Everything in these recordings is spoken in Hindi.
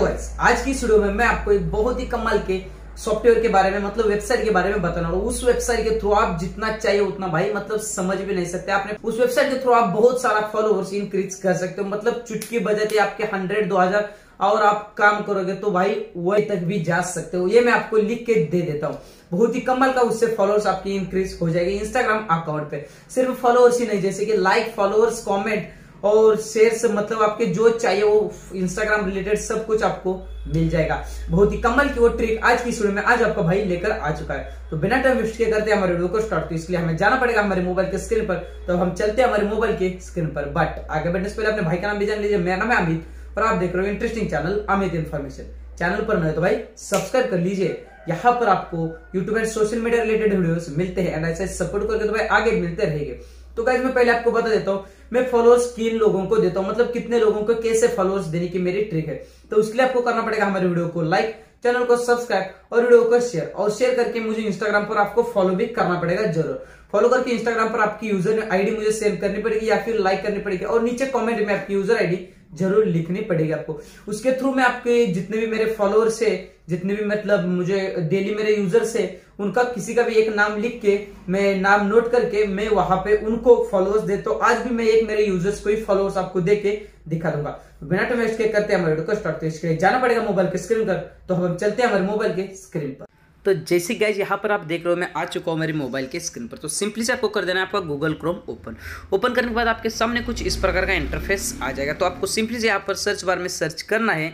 आज की स्टूडियो में मैं आपको एक बहुत ही कमाल के सॉफ्टवेयर के बारे में मतलब वेबसाइट के बारे में बताना रहा उस वेबसाइट के थ्रू आप जितना चाहिए उतना भाई मतलब समझ भी नहीं सकते आपने उस वेबसाइट के थ्रू आप बहुत सारा फॉलोअर्स इंक्रीज कर सकते हो मतलब चुटकी बजट आपके हंड्रेड दो हजार और आप काम करोगे तो भाई वही तक भी जा सकते हो ये मैं आपको लिख के दे देता हूँ बहुत ही कमल का उससे फॉलोअर्स आपकी इंक्रीज हो जाएगी इंस्टाग्राम अकाउंट पे सिर्फ फॉलोअर्स ही नहीं जैसे कि लाइक फॉलोअर्स कमेंट और शेयर्स मतलब आपके जो चाहिए वो इंस्टाग्राम रिलेटेड सब कुछ आपको मिल जाएगा बहुत ही कमल की वो ट्रिक आज की स्टूडियो में आज आपका भाई लेकर आ चुका है तो बिना टाइम वेस्ट के करते हैं हमारे वीडियो को स्टार्ट तो इसलिए हमें जाना पड़ेगा हमारे मोबाइल के स्क्रीन पर तो हम चलते हैं हमारे मोबाइल के स्क्रीन पर बट आगे बढ़ने से पहले अपने भाई का नाम भी जान लीजिए मेरा नाम है अमित और आप देख रहे हो interesting channel Amit information channel पर नए तो भाई सब्सक्राइब कर लीजिए यहाँ पर आपको YouTube and social media related video मिलते हैं एंड ऐसे सपोर्ट करके तो भाई आगे मिलते रहेंगे तो गाइज मैं पहले आपको बता देता हूँ मैं फॉलोअर्स किन लोगों को देता हूँ मतलब कितने लोगों को कैसे फॉलोअर्स देने की मेरी ट्रिक है तो उसके लिए आपको करना पड़ेगा हमारे वीडियो को लाइक चैनल को सब्सक्राइब और वीडियो को शेयर और शेयर करके मुझे इंस्टाग्राम पर आपको फॉलो भी करना पड़ेगा जरूर फॉलो करके इंस्टाग्राम पर आपकी यूजर आईडी मुझे सेव करनी पड़ेगी या फिर लाइक करनी पड़ेगी और नीचे कमेंट में आपकी यूजर आईडी जरूर लिखनी पड़ेगी आपको उसके थ्रू मैं आपके जितने भी मेरे फॉलोअर्स है जितने भी मतलब मुझे डेली मेरे यूजर्स है उनका किसी का भी एक नाम लिख के मैं नाम नोट करके मैं वहां पे उनको फॉलोअर्स दे तो आज भी मैं एक मेरे यूजर्स को ही फॉलोअर्स आपको दे के दिखा दूंगा बिना टमेस्ट के करते हैं हमारे वीडियो को स्टार्ट इसके लिए जाना पड़ेगा मोबाइल के स्क्रीन पर तो हम चलते हैं हमारे मोबाइल के स्क्रीन पर तो जैसे गैज यहाँ पर आप देख रहे हो मैं आ चुका हूँ मेरे मोबाइल के स्क्रीन पर तो सिंपली से आपको कर देना है आपका गूगल क्रोम ओपन ओपन करने के बाद आपके सामने कुछ इस प्रकार का इंटरफेस आ जाएगा तो आपको सिंपली से यहाँ पर सर्च बार में सर्च करना है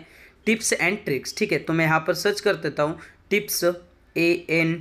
टिप्स एंड ट्रिक्स ठीक है तो मैं यहाँ पर सर्च कर देता हूँ tips A N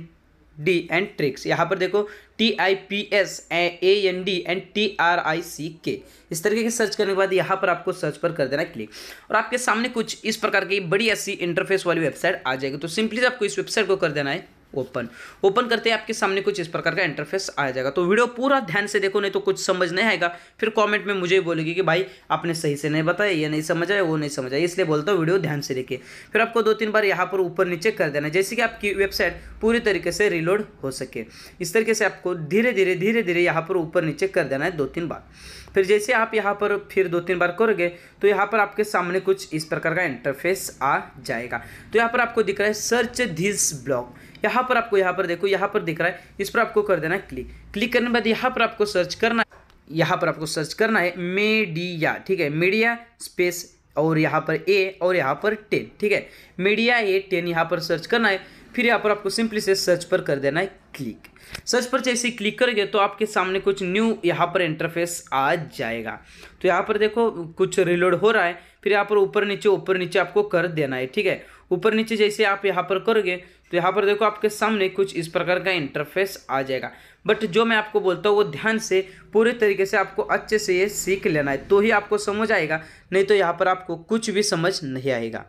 D and tricks यहाँ पर देखो T I P S A N D and T R I C के इस तरीके के सर्च करने के बाद यहाँ पर आपको सर्च पर कर देना क्लिक और आपके सामने कुछ इस प्रकार की बड़ी ऐसी इंटरफेस वाली वेबसाइट आ जाएगी तो सिंपली आपको इस वेबसाइट को कर देना है ओपन ओपन करते आपके सामने कुछ इस प्रकार का इंटरफेस आ जाएगा तो वीडियो पूरा ध्यान से देखो नहीं तो कुछ समझ नहीं आएगा फिर कमेंट में मुझे बोलेगी कि भाई आपने सही से नहीं बताया ये नहीं समझ आया वो नहीं समझ आया इसलिए बोलता हूँ वीडियो ध्यान से देखिए फिर आपको दो तीन बार यहाँ पर ऊपर नीचे कर देना जैसे कि आपकी वेबसाइट पूरी तरीके से रिलोड हो सके इस तरीके से आपको धीरे धीरे धीरे धीरे यहाँ पर ऊपर नीचे कर देना है दो तीन बार फिर जैसे आप यहाँ पर फिर दो तीन बार करोगे तो यहाँ पर आपके सामने कुछ इस प्रकार का इंटरफेस आ जाएगा तो यहाँ पर आपको दिख रहा है सर्च धिस ब्लॉग यहाँ पर आपको यहाँ पर देखो यहाँ पर दिख रहा है इस पर आपको कर देना है क्लिक क्लिक करने के बाद यहाँ पर आपको सर्च करना यहाँ पर आपको सर्च करना है मीडिया ठीक है मीडिया स्पेस और यहाँ पर ए और यहाँ पर टेन ठीक है मीडिया ए टेन यहाँ पर सर्च करना है फिर यहाँ पर आपको सिंपली से सर्च पर कर देना है क्लिक सर्च पर जैसे क्लिक करोगे तो आपके सामने कुछ न्यू यहाँ पर इंटरफेस आ जाएगा तो यहाँ पर देखो कुछ रिलोड हो रहा है फिर यहाँ पर ऊपर नीचे ऊपर नीचे आपको कर देना है ठीक है ऊपर नीचे जैसे आप यहाँ पर करोगे तो यहाँ पर देखो आपके सामने कुछ इस प्रकार का इंटरफेस आ जाएगा बट जो मैं आपको बोलता हूँ वो ध्यान से पूरे तरीके से आपको अच्छे से ये सीख लेना है तो ही आपको समझ आएगा नहीं तो यहाँ पर आपको कुछ भी समझ नहीं आएगा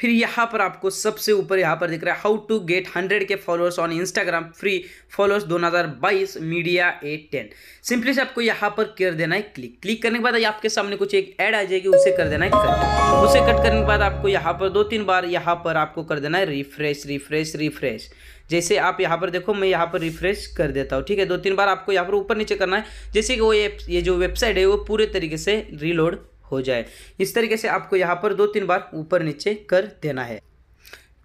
फिर यहाँ पर आपको सबसे ऊपर यहाँ पर दिख रहा है how to get hundred K followers on Instagram free followers 2022 media a ten simply से आपको यहाँ पर कर देना है क्लिक क्लिक करने के बाद आपके सामने कुछ एक ऐड आ जाएगी उसे कर देना है कट उसे कट करने के बाद आपको यहाँ पर दो तीन बार यहाँ पर आपको कर देना है रिफ्रेश रिफ्रेश रिफ्रेश जैसे आप यहाँ पर देखो मैं यहाँ पर रिफ्रेश कर देता हूँ ठीक है दो तीन बार आपको यहाँ पर ऊपर नीचे करना है जैसे कि वो ये जो वेबसाइट है वो पूरे तरीके से रीलोड हो जाए इस तरीके से आपको यहाँ पर दो तीन बार ऊपर नीचे कर देना है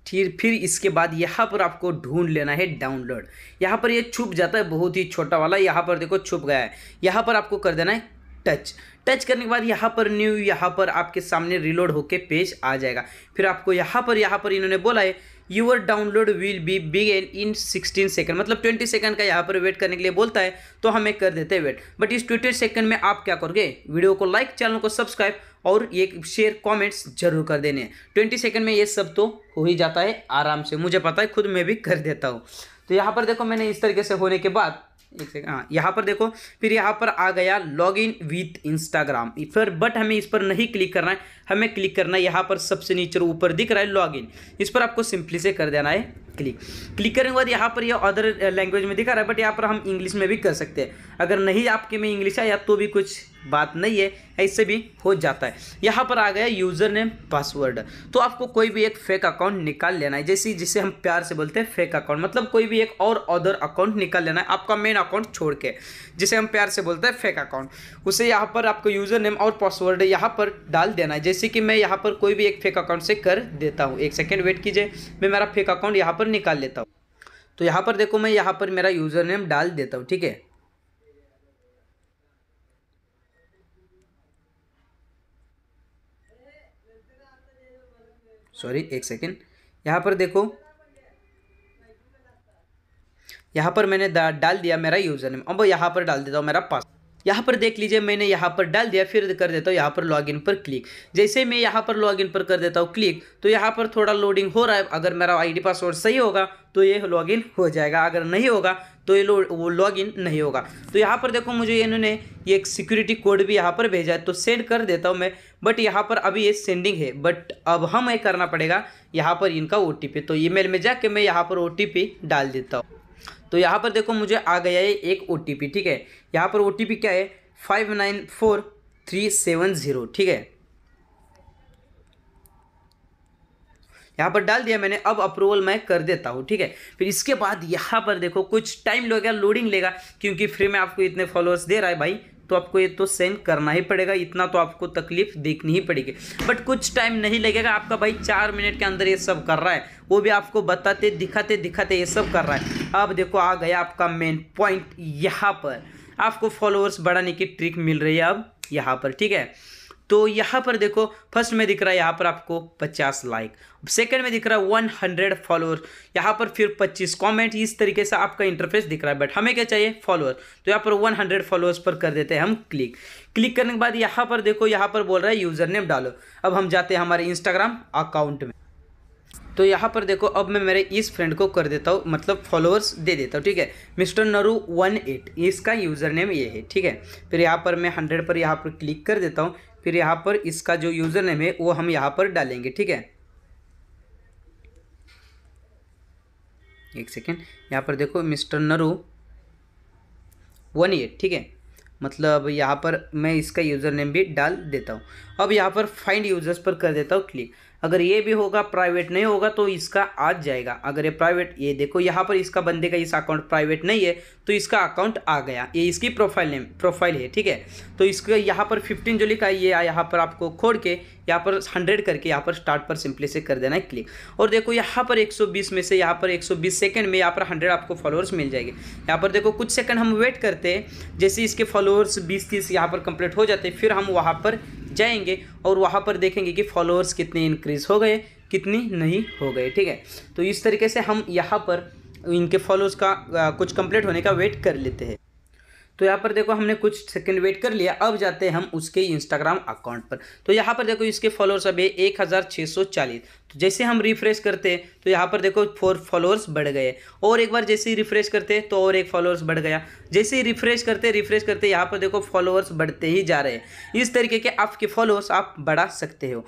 फिर फिर इसके बाद यहाँ पर आपको ढूंढ लेना है डाउनलोड यहाँ पर ये यह छुप जाता है बहुत ही छोटा वाला यहाँ पर देखो छुप गया है यहाँ पर आपको कर देना है टच टच करने के बाद यहाँ पर न्यू यहाँ पर आपके सामने रिलोड होके पेज आ जाएगा फिर आपको यहाँ पर यहाँ पर इन्होंने बोला है your download will be begin in sixteen second मतलब ट्वेंटी सेकंड का यहाँ पर वेट करने के लिए बोलता है तो हमें कर देते हैं वेट बट इस ट्वेंटी सेकंड में आप क्या करोगे वीडियो को लाइक चैनल को सब्सक्राइब और ये शेयर कमेंट्स जरूर कर देने ट्वेंटी सेकंड में ये सब तो हो ही जाता है आराम से मुझे पता है खुद मैं भी कर देता हूँ तो यहाँ पर देखो मैंने इस तरीके से होने के बाद एक सेकंड हाँ यहाँ पर देखो फिर यहाँ पर आ गया लॉग इन विथ इंस्टाग्राम फिर बट हमें इस पर नहीं क्लिक करना है हमें क्लिक करना है यहाँ पर सबसे नीचे ऊपर दिख रहा है लॉग इन इस पर आपको सिंपली से कर देना है क्लिक क्लिक करने के बाद यहाँ पर ये अदर लैंग्वेज में दिखा रहा है बट यहाँ पर हम इंग्लिश में भी कर सकते हैं अगर नहीं आपके में इंग्लिश आया तो भी कुछ बात नहीं है ऐसे भी हो जाता है यहाँ पर आ गया यूज़र नेम पासवर्ड तो आपको कोई भी एक फेक अकाउंट निकाल लेना है जैसे जिसे हम प्यार से बोलते हैं फेक अकाउंट मतलब कोई भी एक और अदर अकाउंट निकाल लेना है आपका मेन अकाउंट छोड़ के जिसे हम प्यार से बोलते हैं फेक अकाउंट उसे यहाँ पर आपको यूज़र नेम और पासवर्ड यहाँ पर डाल देना है जैसे कि मैं यहाँ पर कोई भी एक फेक अकाउंट से कर देता हूँ एक सेकेंड वेट कीजिए मैं मेरा फेक अकाउंट यहाँ पर पर निकाल लेता हूँ तो यहाँ पर देखो मैं यहाँ पर मेरा यूज़र नेम डाल देता हूँ ठीक है सॉरी एक सेकेंड यहाँ पर देखो यहाँ पर मैंने डाल दिया मेरा यूज़र नेम अब यहाँ पर डाल देता हूँ मेरा पास यहाँ पर देख लीजिए मैंने यहाँ पर डाल दिया फिर कर देता हूँ यहाँ पर लॉगिन पर क्लिक जैसे मैं यहाँ पर लॉगिन पर कर देता हूँ क्लिक तो यहाँ पर थोड़ा लोडिंग हो रहा है अगर मेरा आईडी पासवर्ड सही होगा तो ये लॉगिन हो जाएगा अगर नहीं होगा तो ये वो लॉगिन नहीं होगा तो यहाँ पर देखो मुझे इन्होंने एक सिक्योरिटी कोड भी यहाँ पर भेजा है तो सेंड कर देता हूँ मैं बट यहाँ पर अभी ये सेंडिंग है बट अब हमें करना पड़ेगा यहाँ पर इनका ओ तो ईमेल में जाके मैं यहाँ पर ओ डाल देता हूँ तो यहाँ पर देखो मुझे आ गया है एक ओ ठीक है यहाँ पर ओ क्या है five nine four three seven zero ठीक है यहाँ पर डाल दिया मैंने अब अप्रूवल मैं कर देता हूँ ठीक है फिर इसके बाद यहाँ पर देखो कुछ टाइम लगेगा लोडिंग लेगा क्योंकि फ्री में आपको इतने फॉलोअर्स दे रहा है भाई तो आपको ये तो सेंड करना ही पड़ेगा इतना तो आपको तकलीफ देखनी ही पड़ेगी बट कुछ टाइम नहीं लगेगा आपका भाई चार मिनट के अंदर ये सब कर रहा है वो भी आपको बताते दिखाते दिखाते ये सब कर रहा है अब देखो आ गया आपका मेन पॉइंट यहाँ पर आपको फॉलोअर्स बढ़ाने की ट्रिक मिल रही है अब यहाँ पर ठीक है तो यहाँ पर देखो फर्स्ट में दिख रहा है यहाँ पर आपको 50 लाइक सेकंड में दिख रहा है 100 फॉलोअर यहाँ पर फिर 25 कमेंट इस तरीके से आपका इंटरफेस दिख रहा है बट हमें क्या चाहिए फॉलोअर तो यहाँ पर 100 फॉलोअर्स पर कर देते हैं हम क्लिक क्लिक करने के बाद यहाँ पर देखो यहाँ पर बोल रहा है यूज़र नेम डालो अब हम जाते हैं हमारे इंस्टाग्राम अकाउंट में तो यहाँ पर देखो अब मैं मेरे इस फ्रेंड को कर देता हूँ मतलब फॉलोअर्स दे देता हूँ ठीक है मिस्टर नरू वन एट इसका यूज़र नेम ये है ठीक है फिर यहाँ पर मैं हंड्रेड पर यहाँ पर क्लिक कर देता हूँ फिर यहाँ पर इसका जो यूज़र नेम है वो हम यहाँ पर डालेंगे ठीक है एक सेकेंड यहाँ पर देखो मिस्टर नरू वन एट ठीक है मतलब यहाँ पर मैं इसका यूज़र नेम भी डाल देता हूँ अब यहाँ पर फाइंड यूज़र्स पर कर देता हूँ क्लिक अगर ये भी होगा प्राइवेट नहीं होगा तो इसका आ जाएगा अगर ये प्राइवेट ये देखो यहाँ पर इसका बंदे का इस अकाउंट प्राइवेट नहीं है तो इसका अकाउंट आ गया ये इसकी प्रोफाइल नेम प्रोफाइल है ठीक है तो इसका यहाँ पर फिफ्टीन जो लिखा है ये यहाँ पर आपको खोड़ के यहाँ पर हंड्रेड करके यहाँ पर स्टार्ट पर सिंपली से कर देना है क्लिक और देखो यहाँ पर 120 में से यहाँ पर 120 सेकंड में यहाँ पर 100 आपको फॉलोअर्स मिल जाएंगे यहाँ पर देखो कुछ सेकंड हम वेट करते हैं जैसे इसके फॉलोअर्स 20 तीस यहाँ पर कंप्लीट हो जाते फिर हम वहाँ पर जाएंगे और वहाँ पर देखेंगे कि फॉलोअर्स कितने इंक्रीज इंक्रीज़ हो गए कितनी नहीं हो गए ठीक है तो इस तरीके से हम यहाँ पर इनके फॉलोज का आ, कुछ कंप्लीट होने का वेट कर लेते हैं तो यहाँ पर देखो हमने कुछ सेकंड वेट कर लिया अब जाते हैं हम उसके इंस्टाग्राम अकाउंट पर तो यहाँ पर देखो इसके फॉलोअर्स अभी एक हज़ार छः सौ चालीस तो जैसे हम रिफ्रेश करते हैं तो यहाँ पर देखो फोर फॉलोअर्स बढ़ गए और एक बार जैसे ही रिफ्रेश करते तो और एक फॉलोअर्स बढ़ गया जैसे ही रिफ्रेश करते रिफ्रेश करते यहाँ पर देखो फॉलोअर्स बढ़ते ही जा रहे हैं इस तरीके के आपके फॉलोअर्स आप बढ़ा सकते हो